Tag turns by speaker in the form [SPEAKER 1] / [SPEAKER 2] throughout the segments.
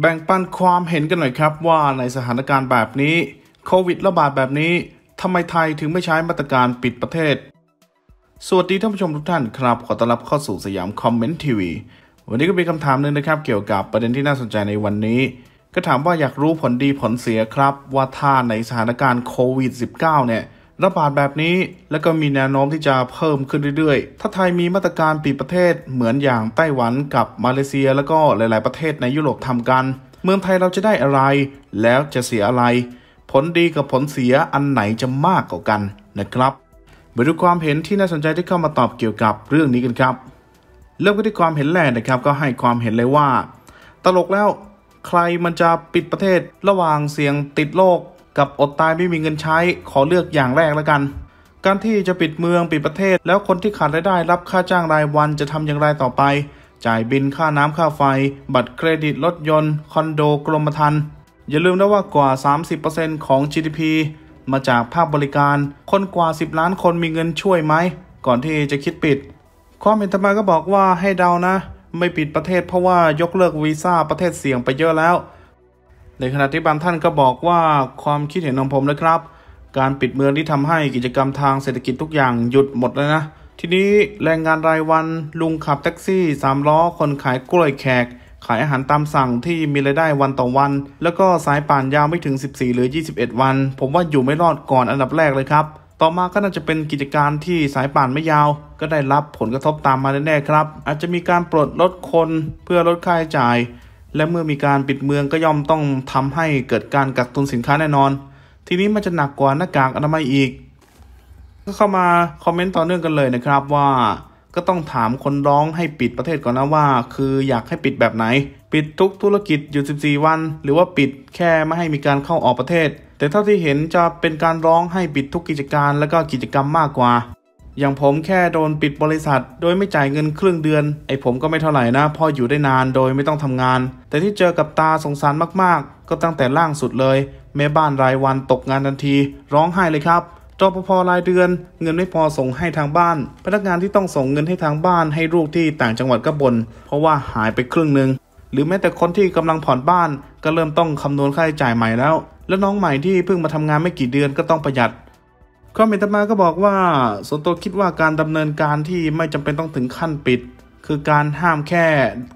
[SPEAKER 1] แบ่งปันความเห็นกันหน่อยครับว่าในสถานการณ์แบบนี้โควิดระบาดแบบนี้ทำไมไทยถึงไม่ใช้มาตรการปิดประเทศ สวัสดีท่านผู้ชมทุกท่านครับขอต้อนรับเข้าสู่สยามคอมเมนต์ทีวีวันนี้ก็มีคำถามหนึ่งนะครับเกี่ยวกับประเด็นที่น่าสนใจในวันนี้ ก็ถามว่าอยากรู้ผลดีผลเสียครับว่าถ้าในสถานการณ์โควิด -19 เนี่ยระบาดแบบนี้และก็มีแนวโน้มที่จะเพิ่มขึ้นเรื่อยๆ ถ้าไทยมีมาตรการปิดประเทศเหมือนอย่างไต้หวันกับมาเลเซีย แล้วก็หลายๆประเทศในยุโรปทำกัน เมืองไทยเราจะได้อะไร แล้วจะเสียอะไร ผลดีกับผลเสียอันไหนจะมากกว่ากันนะครับมาดูความเห็นที่น่าสนใจที่เข้ามาตอบเกี่ยวกับเรื่องนี้กันครับเริ่มกันที่ความเห็นแรกนะครับ ก็ให้ความเห็นเลยว่า ตลกแล้ว ใครมันจะปิดประเทศ ระหว่างเสี่ยงติดโรคกับอดตายไม่มีเงินใช้ขอเลือกอย่างแรกแล้วกัน การที่จะปิดเมืองปิดประเทศแล้วคนที่ขาดรายได้รับค่าจ้างรายวันจะทำอย่างไรต่อไป จ่ายบินค่าน้ำค่าไฟ บัตรเครดิตรถยนต์ คอนโดกรมธรรม์อย่าลืมนะว่ากว่า 30%ของ GDP มาจากภาคบริการคนกว่า 10 ล้านคนมีเงินช่วยไหม ก่อนที่จะคิดปิด ความเห็นธรรมาก็บอกว่าให้เดานะ ไม่ปิดประเทศเพราะว่ายกเลิกวีซ่าประเทศเสี่ยงไปเยอะแล้วในขณะที่บางท่านก็บอกว่าความคิดเห็นของผมนะครับ การปิดเมืองที่ทำให้กิจกรรมทางเศรษฐกิจทุกอย่างหยุดหมดเลยนะ ทีนี้แรงงานรายวัน ลุงขับแท็กซี่สามล้อ คนขายกล้วยแขก ขายอาหารตามสั่งที่มีรายได้วันต่อวัน แล้วก็สายป่านยาวไม่ถึง 14 หรือ 21 วัน ผมว่าอยู่ไม่รอดก่อนอันดับแรกเลยครับ ต่อมาก็น่าจะเป็นกิจการที่สายป่านไม่ยาว ก็ได้รับผลกระทบตามมาแน่ๆครับอาจจะมีการปลดลดคนเพื่อลดค่าใช้จ่ายและเมื่อมีการปิดเมืองก็ย่อมต้องทำให้เกิดการกักตุนสินค้าแน่นอน ทีนี้มันจะหนักกว่าหน้ากากอนามัยอีก ก็เข้ามาคอมเมนต์ต่อเนื่องกันเลยนะครับว่า ก็ต้องถามคนร้องให้ปิดประเทศก่อนนะว่า คืออยากให้ปิดแบบไหน ปิดทุกธุรกิจหยุด14วัน หรือว่าปิดแค่ไม่ให้มีการเข้าออกประเทศ แต่เท่าที่เห็นจะเป็นการร้องให้ปิดทุกกิจการและก็กิจกรรมมากกว่าอย่างผมแค่โดนปิดบริษัท โดยไม่จ่ายเงินครึ่งเดือน ไอ้ผมก็ไม่เท่าไหร่นะ พออยู่ได้นานโดยไม่ต้องทำงานแต่ที่เจอกับตาสงสารมากๆ ก็ตั้งแต่ล่างสุดเลยแม่บ้านรายวันตกงานทันทีร้องไห้เลยครับรปภรายเดือนเงินไม่พอส่งให้ทางบ้าน พนักงานที่ต้องส่งเงินให้ทางบ้านให้ลูกที่ต่างจังหวัดก็บน่นเพราะว่าหายไปครึ่งหนึ่งหรือแม้แต่คนที่กำลังผ่อนบ้านก็เริ่มต้องคำนวณค่าใช้จ่ายใหม่แล้ว และน้องใหม่ที่เพิ่งมาทำงานไม่กี่เดือนก็ต้องประหยัดคอมเมนต์มาก็บอกว่า ส่วนตัวคิดว่าการดำเนินการที่ไม่จำเป็นต้องถึงขั้นปิด คือการห้ามแค่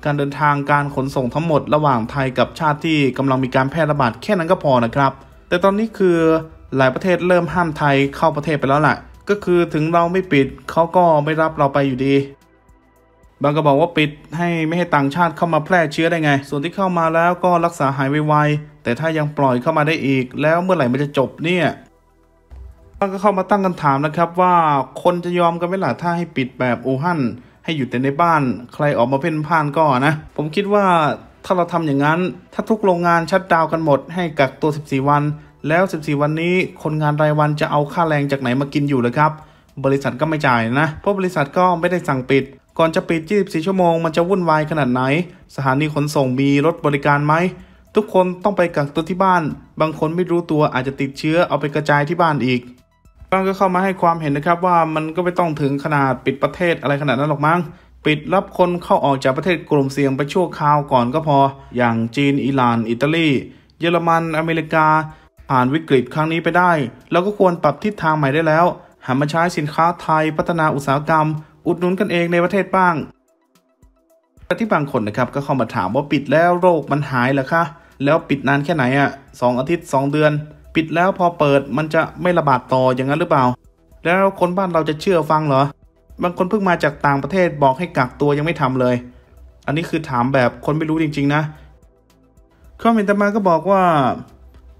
[SPEAKER 1] การเดินทางการขนส่งทั้งหมดระหว่างไทยกับชาติที่กำลังมีการแพร่ระบาดแค่นั้นก็พอนะครับ แต่ตอนนี้คือหลายประเทศเริ่มห้ามไทยเข้าประเทศไปแล้วแหละก็คือถึงเราไม่ปิดเขาก็ไม่รับเราไปอยู่ดี บางก็บอกว่าปิดให้ไม่ให้ต่างชาติเข้ามาแพร่เชื้อได้ไง ส่วนที่เข้ามาแล้วก็รักษาหายไวๆแต่ถ้ายังปล่อยเข้ามาได้อีก แล้วเมื่อไหร่มันจะจบเนี่ยก็เข้ามาตั้งคำถามนะครับ ว่าคนจะยอมกันไหมล่ะถ้าให้ปิดแบบอูฮันให้อยู่แต่ในบ้าน ใครออกมาเพ่นพ่านก็นะ ผมคิดว่าถ้าเราทำอย่างนั้น ถ้าทุกโรงงานชัดดาวกันหมดให้กักตัว 14 วัน แล้ว 14 วันนี้ คนงานรายวันจะเอาค่าแรงจากไหนมากินอยู่เลยครับ บริษัทก็ไม่จ่ายนะเพราะบริษัทก็ไม่ได้สั่งปิด ก่อนจะปิด24ชั่วโมงมันจะวุ่นวายขนาดไหน สถานีขนส่งมีรถบริการไหมทุกคนต้องไปกักตัวที่บ้าน บางคนไม่รู้ตัวอาจจะติดเชื้อเอาไปกระจายที่บ้านอีกท่านก็เข้ามาให้ความเห็นนะครับว่ามันก็ไม่ต้องถึงขนาดปิดประเทศอะไรขนาดนั้นหรอกมั้งปิดรับคนเข้าออกจากประเทศกลุ่มเสี่ยงไปชั่วคราวก่อนก็พอ อย่างจีนอิหร่านอิตาลีเยอรมันอเมริกาผ่านวิกฤตครั้งนี้ไปได้ แล้วก็ควรปรับทิศทางใหม่ได้แล้วหันมาใช้สินค้าไทยพัฒนาอุตสาหกรรม อุดหนุนกันเองในประเทศบ้างแต่ที่บางคนนะครับก็เข้ามาถามว่าปิดแล้วโรคมันหายหรอคะแล้วปิดนานแค่ไหนอะ่ะสองอาทิตย์ 2 เดือนปิดแล้วพอเปิดมันจะไม่ระบาดต่ออย่างนั้นหรือเปล่า แล้วคนบ้านเราจะเชื่อฟังเหรอ บางคนเพิ่งมาจากต่างประเทศบอกให้กักตัวยังไม่ทำเลย อันนี้คือถามแบบคนไม่รู้จริงๆนะข้อมินตมาก็บอกว่า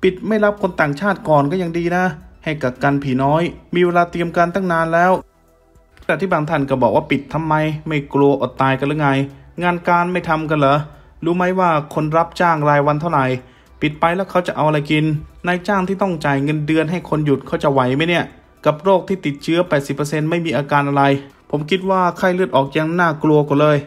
[SPEAKER 1] ปิดไม่รับคนต่างชาติก่อนก็ยังดีนะ ให้กักกันผีน้อยมีเวลาเตรียมการตั้งนานแล้ว แต่ที่บางท่านก็บอกว่าปิดทำไมไม่กลัวอดตายกันหรือไง งานการไม่ทำกันเหรอรู้ไหมว่าคนรับจ้างรายวันเท่าไหร่ปิดไปแล้วเขาจะเอาอะไรกิน นายจ้างที่ต้องจ่ายเงินเดือนให้คนหยุดเขาจะไหวไหมเนี่ย กับโรคที่ติดเชื้อ 80%ไม่มีอาการอะไร ผมคิดว่าไข้เลือดออกยังน่ากลัวกว่าเลย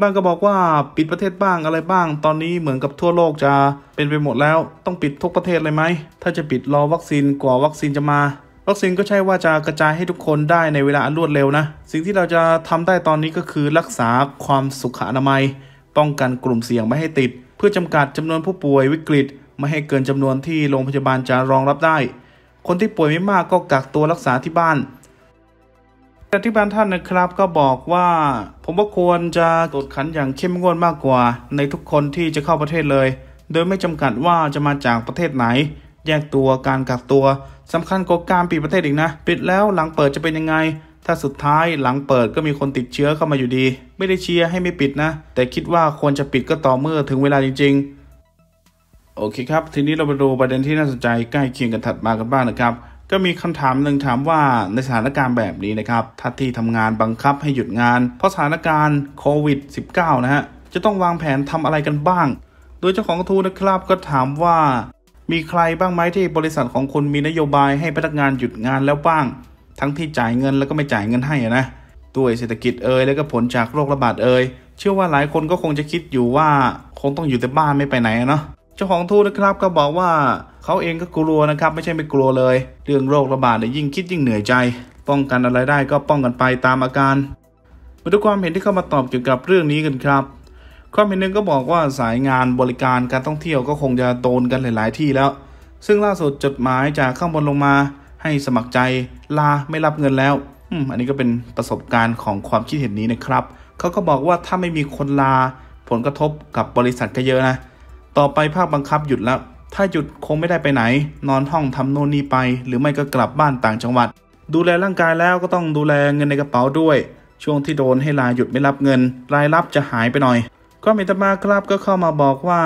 [SPEAKER 1] บ้างก็บอกว่าปิดประเทศบ้างอะไรบ้าง ตอนนี้เหมือนกับทั่วโลกจะเป็นไปหมดแล้ว ต้องปิดทุกประเทศเลยไหม ถ้าจะปิดรอวัคซีน กว่าวัคซีนจะมา วัคซีนก็ใช่ว่าจะกระจายให้ทุกคนได้ในเวลาอันรวดเร็วนะ สิ่งที่เราจะทำได้ตอนนี้ก็คือรักษาความสุขอนามัย ป้องกันกลุ่มเสี่ยงไม่ให้ติดเพื่อจำกัดจำนวนผู้ป่วยวิกฤตไม่ให้เกินจำนวนที่โรงพยาบาลจะรองรับได้ คนที่ป่วยไม่มากก็กักตัวรักษาที่บ้านแต่ที่บ้านท่านนะครับก็บอกว่า ผมว่าควรจะตรวจขันอย่างเข้มงวดมากกว่า ในทุกคนที่จะเข้าประเทศเลย โดยไม่จำกัดว่าจะมาจากประเทศไหน แยกตัวการกักตัวสำคัญกว่าการปิดประเทศอีกนะ ปิดแล้วหลังเปิดจะเป็นยังไงถ้าสุดท้ายหลังเปิดก็มีคนติดเชื้อเข้ามาอยู่ดี ไม่ได้เชียร์ให้ไม่ปิดนะ แต่คิดว่าควรจะปิดก็ต่อเมื่อถึงเวลาจริงๆ โอเคครับ ทีนี้เราไปดูประเด็นที่น่าสนใจใกล้เคียงกันถัดมากันบ้างนะครับ ก็มีคำถามหนึ่งถามว่าในสถานการณ์แบบนี้นะครับถ้าที่ทำงานบังคับให้หยุดงาน เพราะสถานการณ์โควิด -19 นะฮะ จะต้องวางแผนทำอะไรกันบ้าง โดยเจ้าของกระทู้นะครับก็ถามว่า มีใครบ้างไหมที่บริษัทของคุณมีนโยบายให้พนักงานหยุดงานแล้วบ้างทั้งที่จ่ายเงินแล้วก็ไม่จ่ายเงินให้นะ ด้วยเศรษฐกิจเอ่ยแล้วก็ผลจากโรคระบาดเอ่ย เชื่อว่าหลายคนก็คงจะคิดอยู่ว่าคงต้องอยู่แต่บ้านไม่ไปไหนเนาะ เจ้าของทูตนะครับก็บอกว่าเขาเองก็กลัวนะครับ ไม่ใช่ไม่กลัวเลยเรื่องโรคระบาดเนี่ยยิ่งคิดยิ่งเหนื่อยใจ ป้องกันอะไรได้ก็ป้องกันไปตามอาการมาดูความเห็นที่เข้ามาตอบเกี่ยวกับเรื่องนี้กันครับ ความเห็นหนึ่งก็บอกว่าสายงานบริการการท่องเที่ยวก็คงจะโตนกันหลายๆ ที่แล้ว ซึ่งล่าสุดจดหมายจากข้างบนลงมาให้สมัครใจลาไม่รับเงินแล้วอืมอันนี้ก็เป็นประสบการณ์ของความคิดเห็นนี้นะครับ เขาก็บอกว่าถ้าไม่มีคนลา ผลกระทบกับบริษัทก็เยอะนะ ต่อไปภาคบังคับหยุดแล้ว ถ้าหยุดคงไม่ได้ไปไหน นอนห้องทำโน่นนี่ไป หรือไม่ก็กลับบ้านต่างจังหวัด ดูแลร่างกายแล้วก็ต้องดูแลเงินในกระเป๋าด้วย ช่วงที่โดนให้ลาหยุดไม่รับเงิน รายรับจะหายไปหน่อย ก็มีตมาครับก็เข้ามาบอกว่า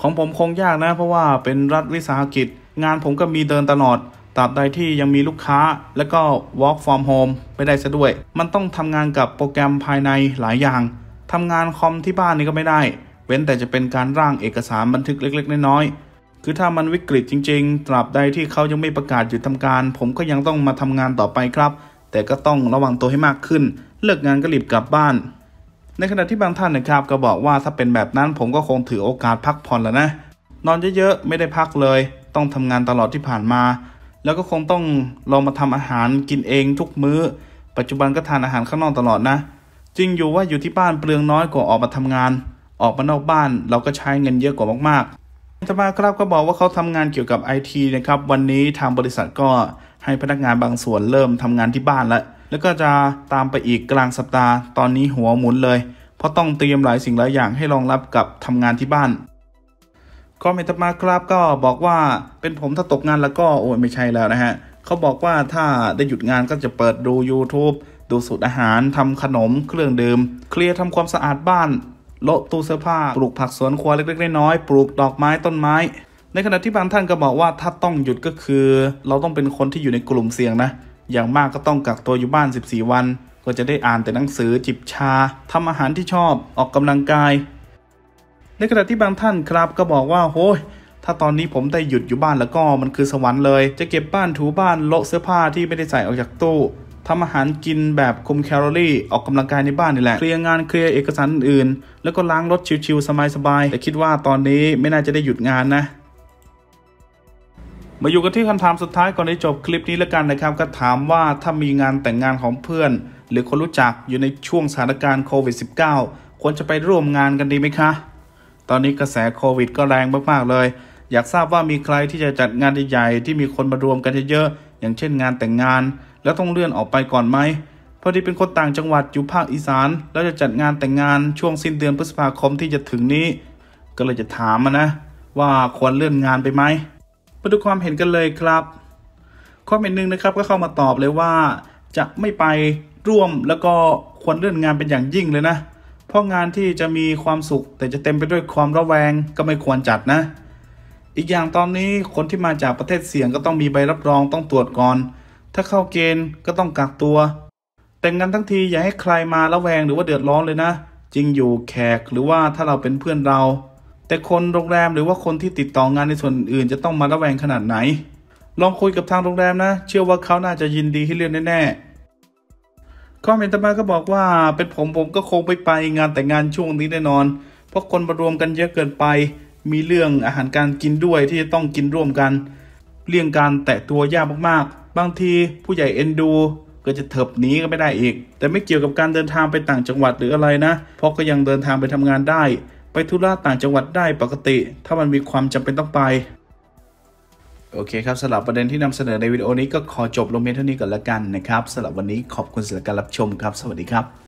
[SPEAKER 1] ของผมคงยากนะ เพราะว่าเป็นรัฐวิสาหกิจ งานผมก็มีเดินตลอดตราบใดที่ยังมีลูกค้าและก็ work from home ไม่ได้ซะด้วย มันต้องทำงานกับโปรแกรมภายในหลายอย่าง ทำงานคอมที่บ้านนี่ก็ไม่ได้ เว้นแต่จะเป็นการร่างเอกสารบันทึกเล็กๆ น้อยๆ คือถ้ามันวิกฤตจริงๆ ตราบใดที่เขายังไม่ประกาศหยุดทำการ ผมก็ยังต้องมาทำงานต่อไปครับ แต่ก็ต้องระวังตัวให้มากขึ้น เลิกงานก็รีบกลับบ้าน ในขณะที่บางท่านนะครับ ก็บอกว่าถ้าเป็นแบบนั้นผมก็คงถือโอกาสพักผ่อนแล้วนะ นอนเยอะๆไม่ได้พักเลย ต้องทำงานตลอดที่ผ่านมาแล้วก็คงต้องลองมาทำอาหารกินเองทุกมื้อ ปัจจุบันก็ทานอาหารข้างนอกตลอดนะ จริงอยู่ว่าอยู่ที่บ้านเปลืองน้อยกว่าออกมาทำงาน ออกมานอกบ้านเราก็ใช้เงินเยอะกว่ามากๆธมาครับก็บอกว่าเขาทำงานเกี่ยวกับไอทีนะครับวันนี้ทางบริษัทก็ให้พนักงานบางส่วนเริ่มทำงานที่บ้านแล้วแล้วก็จะตามไปอีกกลางสัปดาห์ตอนนี้หัวหมุนเลย เพราะต้องเตรียมหลายสิ่งหลายอย่างให้รองรับกับทำงานที่บ้านคอมเมนต์มาครับก็บอกว่าเป็นผมถ้าตกงานแล้วก็โอ้ยไม่ใช่แล้วนะฮะเขาบอกว่าถ้าได้หยุดงานก็จะเปิดดู YouTube ดูสูตรอาหารทำขนมเครื่องดื่ม เคลียร์ทำความสะอาดบ้านโละตู้เสื้อผ้าปลูกผักสวนครัวเล็กๆน้อยๆปลูกดอกไม้ต้นไม้ ในขณะที่บางท่านก็บอกว่าถ้าต้องหยุดก็คือ เราต้องเป็นคนที่อยู่ในกลุ่มเสี่ยงนะ อย่างมากก็ต้องกักตัวอยู่บ้าน 14 วัน ก็จะได้อ่านแต่หนังสือจิบชาทำอาหารที่ชอบออกกำลังกายในขณะที่บางท่านครับ ก็บอกว่าโอ้ยถ้าตอนนี้ผมได้หยุดอยู่บ้านแล้วก็มันคือสวรรค์เลยจะเก็บบ้านถูบ้านโละเสื้อผ้าที่ไม่ได้ใส่ออกจากตู้ทำอาหารกินแบบคุมแคลอรี่ ออกกำลังกายในบ้านนี่แหละ เคลียร์งานเคลียร์เอกสารอื่นแล้วก็ล้างรถชิวๆสบายๆแต่คิดว่าตอนนี้ไม่น่าจะได้หยุดงานนะ มาอยู่กันที่คำถามสุดท้ายก่อนที่จบคลิปนี้แล้วกันนะครับ ก็ถามว่าถ้ามีงานแต่งงานของเพื่อน หรือคนรู้จักอยู่ในช่วงสถานการณ์โควิด -19 ควรจะไปร่วมงานกันดีไหมคะตอนนี้กระแสโควิดก็แรงมากๆเลย อยากทราบว่ามีใครที่จะจัดงานใหญ่ๆที่มีคนมารวมกันเยอะๆอย่างเช่นงานแต่งงาน แล้วต้องเลื่อนออกไปก่อนไหมพอดีเป็นคนต่างจังหวัดอยู่ภาคอีสานแล้วจะจัดงานแต่งงานช่วงสิ้นเดือนพฤษภาคมที่จะถึงนี้ ก็เลยจะถามนะ ว่าควรเลื่อนงานไปไหมมาดูความเห็นกันเลยครับความเห็นหนึ่งนะครับก็เข้ามาตอบเลยว่า จะไม่ไปร่วมแล้วก็ควรเลื่อนงานเป็นอย่างยิ่งเลยนะเพราะงานที่จะมีความสุข แต่จะเต็มไปด้วยความระแวงก็ไม่ควรจัดนะ อีกอย่างตอนนี้คนที่มาจากประเทศเสี่ยงก็ต้องมีใบรับรองต้องตรวจก่อน ถ้าเข้าเกณฑ์ก็ต้องกักตัว แต่งงานทั้งทีอย่าให้ใครมาระแวงหรือว่าเดือดร้อนเลยนะ จริงอยู่แขกหรือว่าถ้าเราเป็นเพื่อนเรา แต่คนโรงแรมหรือว่าคนที่ติดต่องานในส่วนอื่นจะต้องมาระแวงขนาดไหน ลองคุยกับทางโรงแรมนะ เชื่อว่าเขาน่าจะยินดีให้เลื่อนแน่ๆคอมเมนต์มาก็บอกว่า เป็นผมผมก็คงไปไปงานแต่งงานช่วงนี้แน่นอน เพราะคนมารวมกันเยอะเกินไป มีเรื่องอาหารการกินด้วยที่จะต้องกินร่วมกันเลี่ยงการแตะตัวยากมากๆบางทีผู้ใหญ่เอ็นดู ก็จะเถิบหนีก็ไม่ได้อีก แต่ไม่เกี่ยวกับการเดินทางไปต่างจังหวัดหรืออะไรนะ เพราะก็ยังเดินทางไปทำงานได้ ไปธุระต่างจังหวัดได้ปกติ ถ้ามันมีความจำเป็นต้องไปโอเคครับสำหรับประเด็นที่นำเสนอในวิดีโอนี้ก็ขอจบลงเพียงเท่านี้ก่อนละกันนะครับสำหรับวันนี้ขอบคุณสำหรับการรับชมครับ สวัสดีครับ